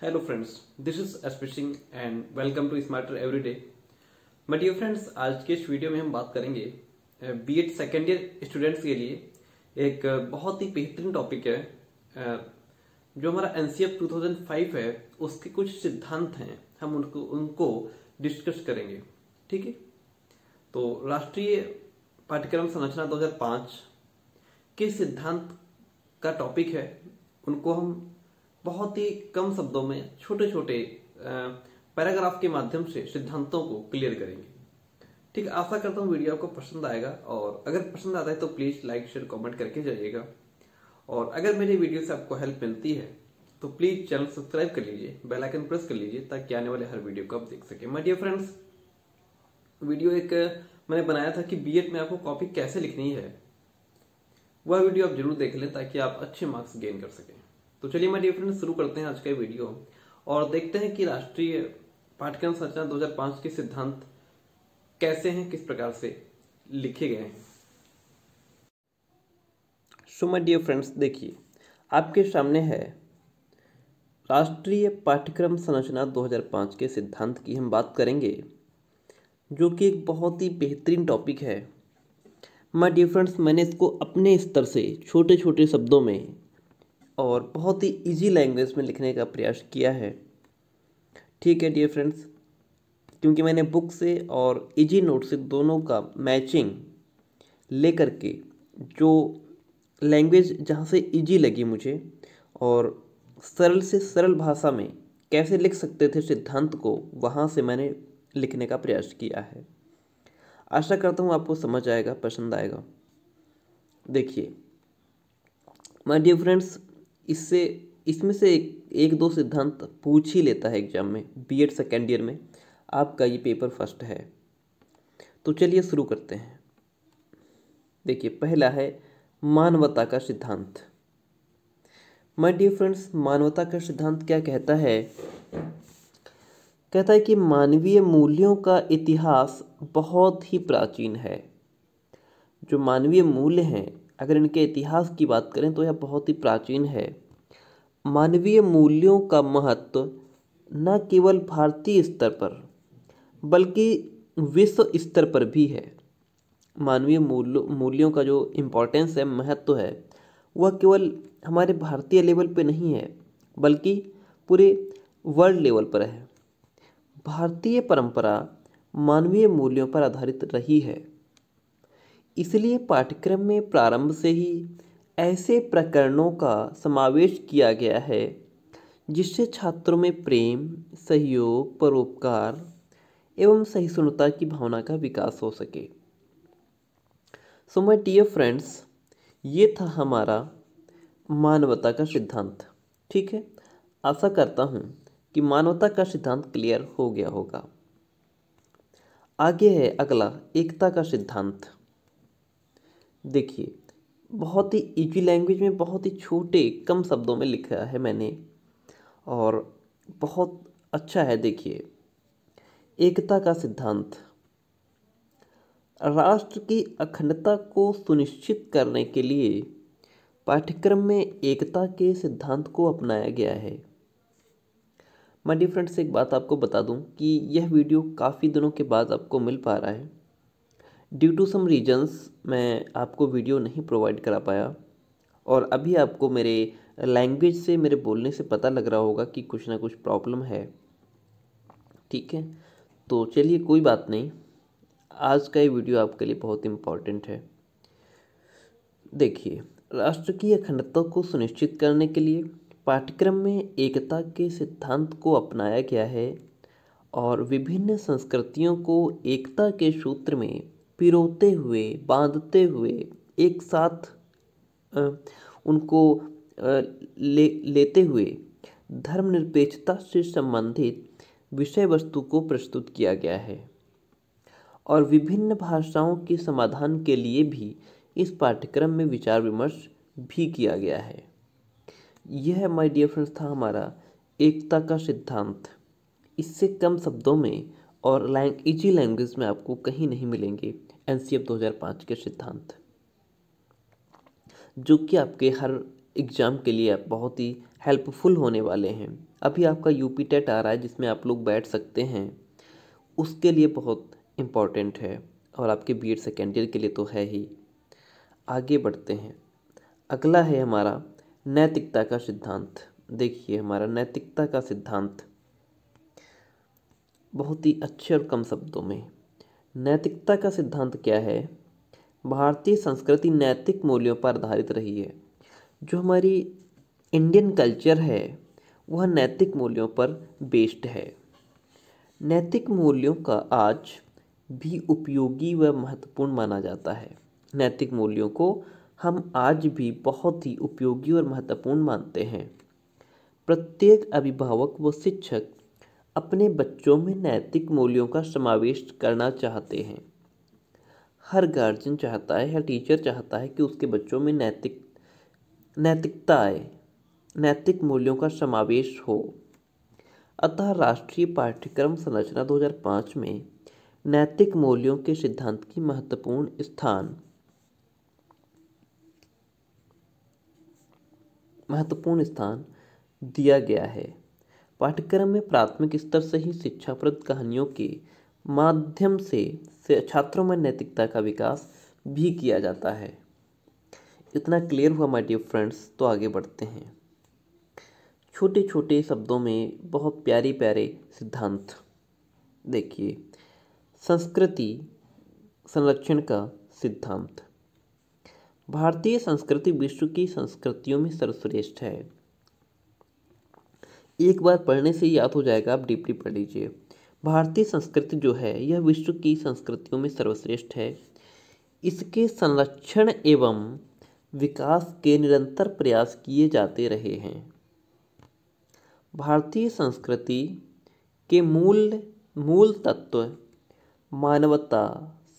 hello friends this is S and welcome to Smarter Every Day dear friends आज के इस video में हम बात करेंगे B Ed second year students के लिए एक बहुत ही बेहतरीन टॉपिक है जो हमारा N C F two thousand five है उसके कुछ सिद्धांत हैं हम उनको उनको डिस्कस करेंगे ठीक है तो राष्ट्रीय पाठ्यक्रम संरचना 2005 के सिद्धांत का टॉपिक है उनको हम बहुत ही कम शब्दों में छोटे छोटे पैराग्राफ के माध्यम से सिद्धांतों को क्लियर करेंगे ठीक आशा करता हूँ वीडियो आपको पसंद आएगा और अगर पसंद आता है तो प्लीज़ लाइक शेयर कमेंट करके जाइएगा और अगर मेरी वीडियो से आपको हेल्प मिलती है तो प्लीज़ चैनल सब्सक्राइब कर लीजिए बेल आइकन प्रेस कर लीजिए ताकि आने वाले हर वीडियो को आप देख सकें माय डियर फ्रेंड्स वीडियो एक मैंने बनाया था कि बीएड में आपको कॉपी कैसे लिखनी है वह वीडियो आप जरूर देख लें ताकि आप अच्छे मार्क्स गेन कर सकें तो चलिए मैं फ्रेंड शुरू करते हैं आज का वीडियो और देखते हैं कि राष्ट्रीय पाठ्यक्रम संरचना 2005 के सिद्धांत कैसे हैं किस प्रकार से लिखे गए हैं सो माय डियर फ्रेंड्स देखिए आपके सामने है राष्ट्रीय पाठ्यक्रम संरचना 2005 के सिद्धांत की हम बात करेंगे जो कि एक बहुत ही बेहतरीन टॉपिक है माय डियर फ्रेंड्स मैंने इसको अपने स्तर से छोटे छोटे शब्दों में और बहुत ही इजी लैंग्वेज में लिखने का प्रयास किया है ठीक है डियर फ्रेंड्स क्योंकि मैंने बुक से और इजी नोट से दोनों का मैचिंग लेकर के जो लैंग्वेज जहाँ से इजी लगी मुझे और सरल से सरल भाषा में कैसे लिख सकते थे सिद्धांत को वहाँ से मैंने लिखने का प्रयास किया है आशा करता हूँ आपको समझ आएगा पसंद आएगा देखिए माय डियर फ्रेंड्स इससे इसमें से एक एक दो सिद्धांत पूछ ही लेता है एग्जाम में बी एड सेकेंड ईयर में आपका ये पेपर फर्स्ट है तो चलिए शुरू करते हैं देखिए पहला है मानवता का सिद्धांत माय डियर फ्रेंड्स मानवता का सिद्धांत क्या कहता है कहता है कि मानवीय मूल्यों का इतिहास बहुत ही प्राचीन है जो मानवीय मूल्य हैं अगर इनके इतिहास की बात करें तो यह बहुत ही प्राचीन है मानवीय मूल्यों का महत्व न केवल भारतीय स्तर पर बल्कि विश्व स्तर पर भी है मानवीय मूल्य मूल्यों का जो इम्पोर्टेंस है महत्व है वह केवल हमारे भारतीय लेवल पे नहीं है बल्कि पूरे वर्ल्ड लेवल पर है भारतीय परंपरा मानवीय मूल्यों पर आधारित रही है इसलिए पाठ्यक्रम में प्रारंभ से ही ऐसे प्रकरणों का समावेश किया गया है जिससे छात्रों में प्रेम सहयोग परोपकार एवं सहिष्णुता की भावना का विकास हो सके सो माई डियर फ्रेंड्स ये था हमारा मानवता का सिद्धांत ठीक है आशा करता हूँ कि मानवता का सिद्धांत क्लियर हो गया होगा आगे है अगला एकता का सिद्धांत देखिए बहुत ही ईजी लैंग्वेज में बहुत ही छोटे कम शब्दों में लिखा है मैंने और बहुत अच्छा है देखिए एकता का सिद्धांत राष्ट्र की अखंडता को सुनिश्चित करने के लिए पाठ्यक्रम में एकता के सिद्धांत को अपनाया गया है मैं डिफ्रेंड से एक बात आपको बता दूं कि यह वीडियो काफ़ी दिनों के बाद आपको मिल पा रहा है ड्यू टू सम रीजंस मैं आपको वीडियो नहीं प्रोवाइड करा पाया और अभी आपको मेरे लैंग्वेज से मेरे बोलने से पता लग रहा होगा कि कुछ ना कुछ प्रॉब्लम है ठीक है तो चलिए कोई बात नहीं आज का ये वीडियो आपके लिए बहुत इम्पॉर्टेंट है देखिए राष्ट्र की अखंडता को सुनिश्चित करने के लिए पाठ्यक्रम में एकता के सिद्धांत को अपनाया गया है और विभिन्न संस्कृतियों को एकता के सूत्र में पिरोते हुए बांधते हुए एक साथ उनको ले लेते हुए धर्मनिरपेक्षता से संबंधित विषय वस्तु को प्रस्तुत किया गया है और विभिन्न भाषाओं के समाधान के लिए भी इस पाठ्यक्रम में विचार विमर्श भी किया गया है यह माय डियर फ्रेंड्स था हमारा एकता का सिद्धांत इससे कम शब्दों में और लैंग इजी लैंग्वेज में आपको कहीं नहीं मिलेंगे एन सी एफ दो हज़ार पाँच के सिद्धांत जो कि आपके हर एग्ज़ाम के लिए बहुत ही हेल्पफुल होने वाले हैं अभी आपका यू पी टेट आ रहा है जिसमें आप लोग बैठ सकते हैं उसके लिए बहुत इम्पॉर्टेंट है और आपके बी एड सेकेंड ईयर के लिए तो है ही आगे बढ़ते हैं अगला है हमारा नैतिकता का सिद्धांत देखिए हमारा नैतिकता का सिद्धांत बहुत ही अच्छे और कम शब्दों में नैतिकता का सिद्धांत क्या है भारतीय संस्कृति नैतिक मूल्यों पर आधारित रही है जो हमारी इंडियन कल्चर है वह नैतिक मूल्यों पर बेस्ड है नैतिक मूल्यों का आज भी उपयोगी व महत्वपूर्ण माना जाता है नैतिक मूल्यों को हम आज भी बहुत ही उपयोगी और महत्वपूर्ण मानते हैं प्रत्येक अभिभावक व शिक्षक अपने बच्चों में नैतिक मूल्यों का समावेश करना चाहते हैं हर गार्जियन चाहता है हर टीचर चाहता है कि उसके बच्चों में नैतिक नैतिकता आए नैतिक मूल्यों का समावेश हो अतः राष्ट्रीय पाठ्यक्रम संरचना 2005 में नैतिक मूल्यों के सिद्धांत की महत्वपूर्ण स्थान महत्वपूर्ण स्थान दिया गया है पाठ्यक्रम में प्राथमिक स्तर से ही शिक्षाप्रद कहानियों के माध्यम से, छात्रों में नैतिकता का विकास भी किया जाता है इतना क्लियर हुआ माय डियर फ्रेंड्स तो आगे बढ़ते हैं छोटे छोटे शब्दों में बहुत प्यारे प्यारे सिद्धांत देखिए संस्कृति संरक्षण का सिद्धांत भारतीय संस्कृति विश्व की संस्कृतियों में सर्वश्रेष्ठ है एक बार पढ़ने से याद हो जाएगा आप डीपली पढ़ लीजिए भारतीय संस्कृति जो है यह विश्व की संस्कृतियों में सर्वश्रेष्ठ है इसके संरक्षण एवं विकास के निरंतर प्रयास किए जाते रहे हैं भारतीय संस्कृति के मूल मूल तत्व मानवता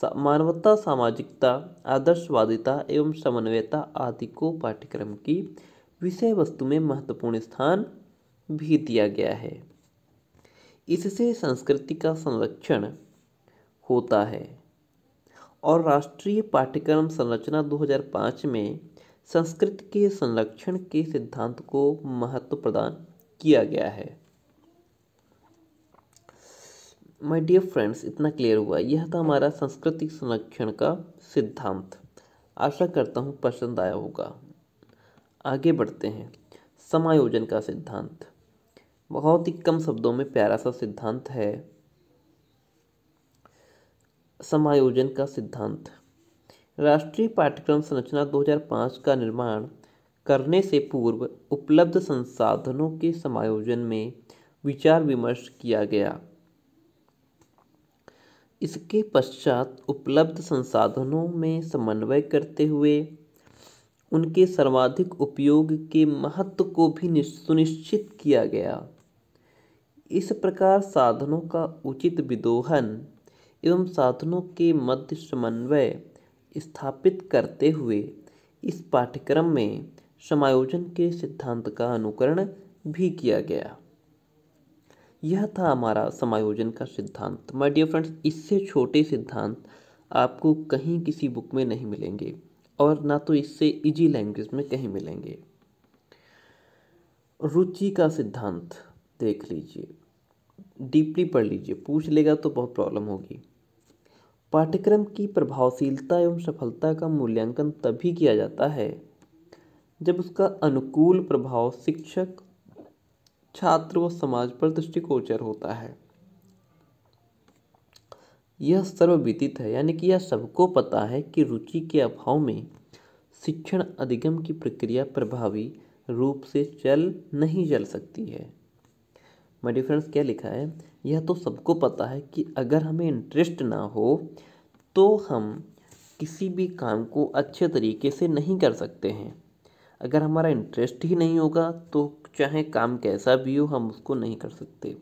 सा, मानवता सामाजिकता आदर्शवादिता एवं समन्वयता आदि को पाठ्यक्रम की विषय वस्तु में महत्वपूर्ण स्थान भी दिया गया है इससे संस्कृति का संरक्षण होता है और राष्ट्रीय पाठ्यक्रम संरचना 2005 में संस्कृत के संरक्षण के सिद्धांत को महत्व प्रदान किया गया है माय डियर फ्रेंड्स इतना क्लियर हुआ यह था हमारा संस्कृतिक संरक्षण का सिद्धांत आशा करता हूँ पसंद आया होगा आगे बढ़ते हैं समायोजन का सिद्धांत बहुत ही कम शब्दों में प्यारा सा सिद्धांत है समायोजन का सिद्धांत राष्ट्रीय पाठ्यक्रम संरचना 2005 का निर्माण करने से पूर्व उपलब्ध संसाधनों के समायोजन में विचार विमर्श किया गया इसके पश्चात उपलब्ध संसाधनों में समन्वय करते हुए उनके सर्वाधिक उपयोग के महत्व को भी सुनिश्चित किया गया इस प्रकार साधनों का उचित विदोहन एवं साधनों के मध्य समन्वय स्थापित करते हुए इस पाठ्यक्रम में समायोजन के सिद्धांत का अनुकरण भी किया गया यह था हमारा समायोजन का सिद्धांत माय डियर फ्रेंड्स इससे छोटे सिद्धांत आपको कहीं किसी बुक में नहीं मिलेंगे और ना तो इससे इजी लैंग्वेज में कहीं मिलेंगे रुचि का सिद्धांत देख लीजिए डीपली पढ़ लीजिए पूछ लेगा तो बहुत प्रॉब्लम होगी पाठ्यक्रम की प्रभावशीलता एवं सफलता का मूल्यांकन तभी किया जाता है जब उसका अनुकूल प्रभाव शिक्षक छात्र व समाज पर दृष्टिगोचर होता है यह सर्वविदित है यानी कि यह सबको पता है कि रुचि के अभाव में शिक्षण अधिगम की प्रक्रिया प्रभावी रूप से चल नहीं चल सकती है माय फ्रेंड्स क्या लिखा है यह तो सबको पता है कि अगर हमें इंटरेस्ट ना हो तो हम किसी भी काम को अच्छे तरीके से नहीं कर सकते हैं अगर हमारा इंटरेस्ट ही नहीं होगा तो चाहे काम कैसा भी हो हम उसको नहीं कर सकते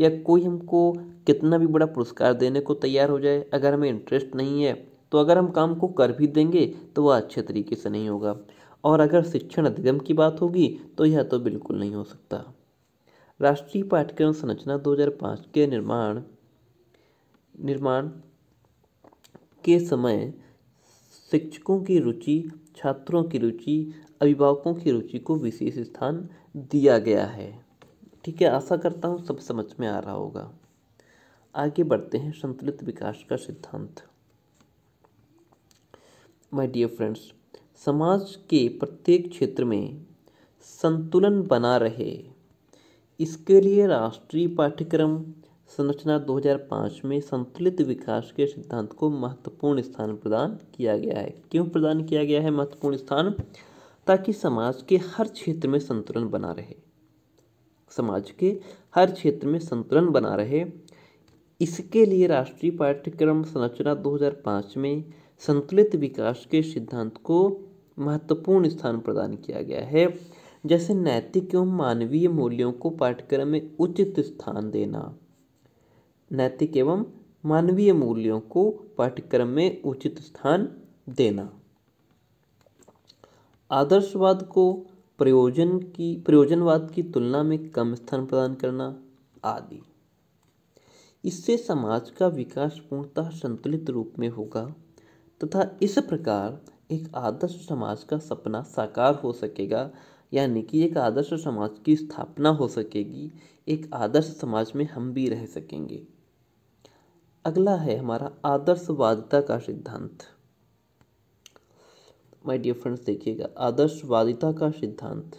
या कोई हमको कितना भी बड़ा पुरस्कार देने को तैयार हो जाए अगर हमें इंटरेस्ट नहीं है तो अगर हम काम को कर भी देंगे तो वह अच्छे तरीके से नहीं होगा और अगर शिक्षण अधिगम की बात होगी तो यह तो बिल्कुल नहीं हो सकता राष्ट्रीय पाठ्यक्रम संरचना 2005 के निर्माण निर्माण के समय शिक्षकों की रुचि छात्रों की रुचि अभिभावकों की रुचि को विशेष स्थान दिया गया है ठीक है आशा करता हूँ सब समझ में आ रहा होगा आगे बढ़ते हैं संतुलित विकास का सिद्धांत माय डियर फ्रेंड्स समाज के प्रत्येक क्षेत्र में संतुलन बना रहे इसके लिए राष्ट्रीय पाठ्यक्रम संरचना 2005 में संतुलित विकास के सिद्धांत को महत्वपूर्ण स्थान प्रदान किया गया है क्यों प्रदान किया गया है महत्वपूर्ण स्थान ताकि समाज के हर क्षेत्र में संतुलन बना रहे समाज के हर क्षेत्र में संतुलन बना रहे इसके लिए राष्ट्रीय पाठ्यक्रम संरचना 2005 में संतुलित विकास के सिद्धांत को महत्वपूर्ण स्थान प्रदान किया गया है जैसे नैतिक एवं मानवीय मूल्यों को पाठ्यक्रम में उचित स्थान देना नैतिक एवं मानवीय मूल्यों को पाठ्यक्रम में उचित स्थान देना आदर्शवाद को प्रयोजन की प्रयोजनवाद की तुलना में कम स्थान प्रदान करना आदि इससे समाज का विकास पूर्णतः संतुलित रूप में होगा तथा इस प्रकार एक आदर्श समाज का सपना साकार हो सकेगा यानी कि एक आदर्श समाज की स्थापना हो सकेगी एक आदर्श समाज में हम भी रह सकेंगे अगला है हमारा आदर्शवादिता का सिद्धांत माय डियर फ्रेंड्स देखिएगा आदर्शवादिता का सिद्धांत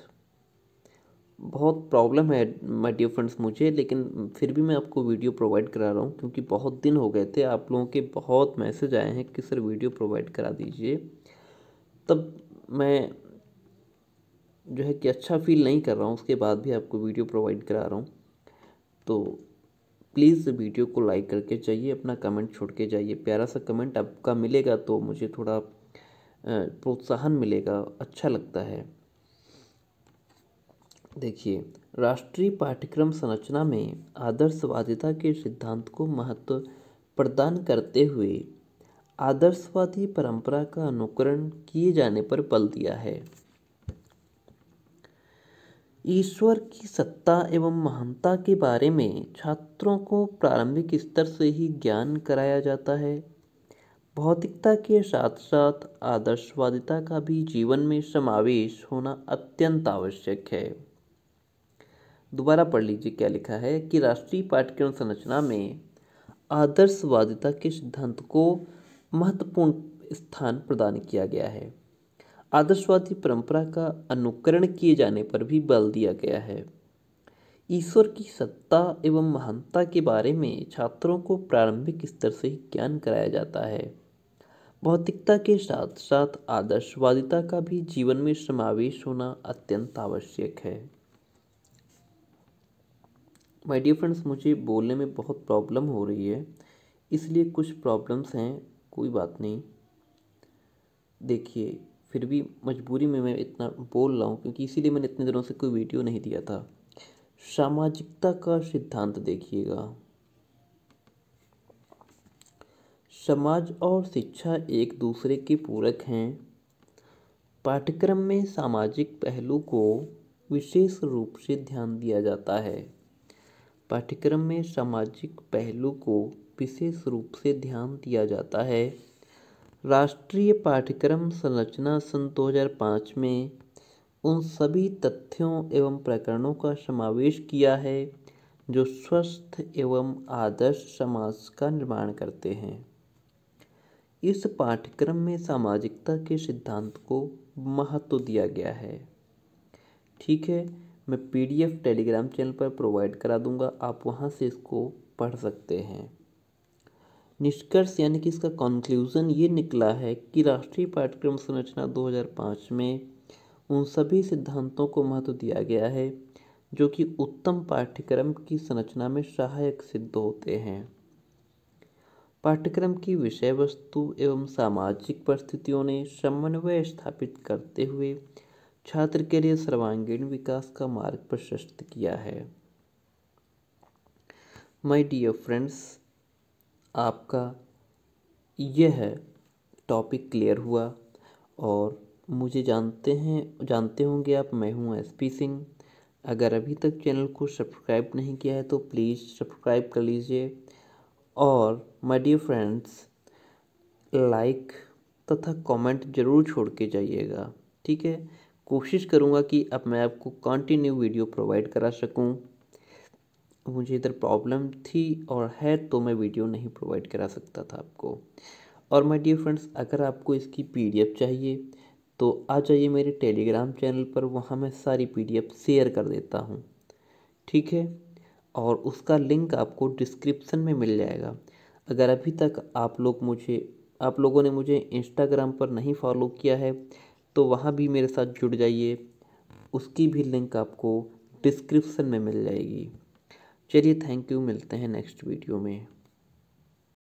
बहुत प्रॉब्लम है माय डियर फ्रेंड्स मुझे लेकिन फिर भी मैं आपको वीडियो प्रोवाइड करा रहा हूँ क्योंकि बहुत दिन हो गए थे आप लोगों के बहुत मैसेज आए हैं कि सर वीडियो प्रोवाइड करा दीजिए तब मैं जो है कि अच्छा फील नहीं कर रहा हूँ उसके बाद भी आपको वीडियो प्रोवाइड करा रहा हूँ तो प्लीज़ वीडियो को लाइक करके जाइए अपना कमेंट छोड़ के जाइए प्यारा सा कमेंट आपका मिलेगा तो मुझे थोड़ा प्रोत्साहन मिलेगा अच्छा लगता है देखिए राष्ट्रीय पाठ्यक्रम संरचना में आदर्शवादिता के सिद्धांत को महत्व प्रदान करते हुए आदर्शवादी परंपरा का अनुकरण किए जाने पर बल दिया है ईश्वर की सत्ता एवं महानता के बारे में छात्रों को प्रारंभिक स्तर से ही ज्ञान कराया जाता है भौतिकता के साथ साथ आदर्शवादिता का भी जीवन में समावेश होना अत्यंत आवश्यक है दोबारा पढ़ लीजिए क्या लिखा है कि राष्ट्रीय पाठ्यक्रम संरचना में आदर्शवादिता के सिद्धांत को महत्वपूर्ण स्थान प्रदान किया गया है आदर्शवादी परंपरा का अनुकरण किए जाने पर भी बल दिया गया है ईश्वर की सत्ता एवं महानता के बारे में छात्रों को प्रारंभिक स्तर से ही ज्ञान कराया जाता है भौतिकता के साथ साथ आदर्शवादिता का भी जीवन में समावेश होना अत्यंत आवश्यक है माय डियर फ्रेंड्स मुझे बोलने में बहुत प्रॉब्लम हो रही है इसलिए कुछ प्रॉब्लम्स हैं कोई बात नहीं देखिए फिर भी मजबूरी में मैं इतना बोल रहा हूँ क्योंकि इसीलिए मैंने इतने दिनों से कोई वीडियो नहीं दिया था सामाजिकता का सिद्धांत देखिएगा समाज और शिक्षा एक दूसरे के पूरक हैं पाठ्यक्रम में सामाजिक पहलू को विशेष रूप से ध्यान दिया जाता है पाठ्यक्रम में सामाजिक पहलू को विशेष रूप से ध्यान दिया जाता है राष्ट्रीय पाठ्यक्रम संरचना सन दो हज़ार पाँच में उन सभी तथ्यों एवं प्रकरणों का समावेश किया है जो स्वस्थ एवं आदर्श समाज का निर्माण करते हैं इस पाठ्यक्रम में सामाजिकता के सिद्धांत को महत्व दिया गया है ठीक है मैं पीडीएफ टेलीग्राम चैनल पर प्रोवाइड करा दूंगा आप वहां से इसको पढ़ सकते हैं निष्कर्ष यानी कि इसका कंक्लूज़न ये निकला है कि राष्ट्रीय पाठ्यक्रम संरचना 2005 में उन सभी सिद्धांतों को महत्व दिया गया है जो कि उत्तम पाठ्यक्रम की संरचना में सहायक सिद्ध होते हैं पाठ्यक्रम की विषय वस्तु एवं सामाजिक परिस्थितियों ने समन्वय स्थापित करते हुए छात्र के लिए सर्वांगीण विकास का मार्ग प्रशस्त किया है माई डियर फ्रेंड्स आपका यह टॉपिक क्लियर हुआ और मुझे जानते हैं जानते होंगे आप मैं हूँ एस पी सिंह अगर अभी तक चैनल को सब्सक्राइब नहीं किया है तो प्लीज़ सब्सक्राइब कर लीजिए और माय डियर फ्रेंड्स लाइक तथा कमेंट ज़रूर छोड़ के जाइएगा ठीक है कोशिश करूँगा कि अब मैं आपको कंटिन्यू वीडियो प्रोवाइड करा सकूँ मुझे इधर प्रॉब्लम थी और है तो मैं वीडियो नहीं प्रोवाइड करा सकता था आपको और माय डियर फ्रेंड्स अगर आपको इसकी पीडीएफ चाहिए तो आ जाइए मेरे टेलीग्राम चैनल पर वहाँ मैं सारी पीडीएफ शेयर कर देता हूँ ठीक है और उसका लिंक आपको डिस्क्रिप्सन में मिल जाएगा अगर अभी तक आप लोग मुझे आप लोगों ने मुझे इंस्टाग्राम पर नहीं फॉलो किया है तो वहाँ भी मेरे साथ जुड़ जाइए उसकी भी लिंक आपको डिस्क्रिप्सन में मिल जाएगी चलिए थैंक यू मिलते हैं नेक्स्ट वीडियो में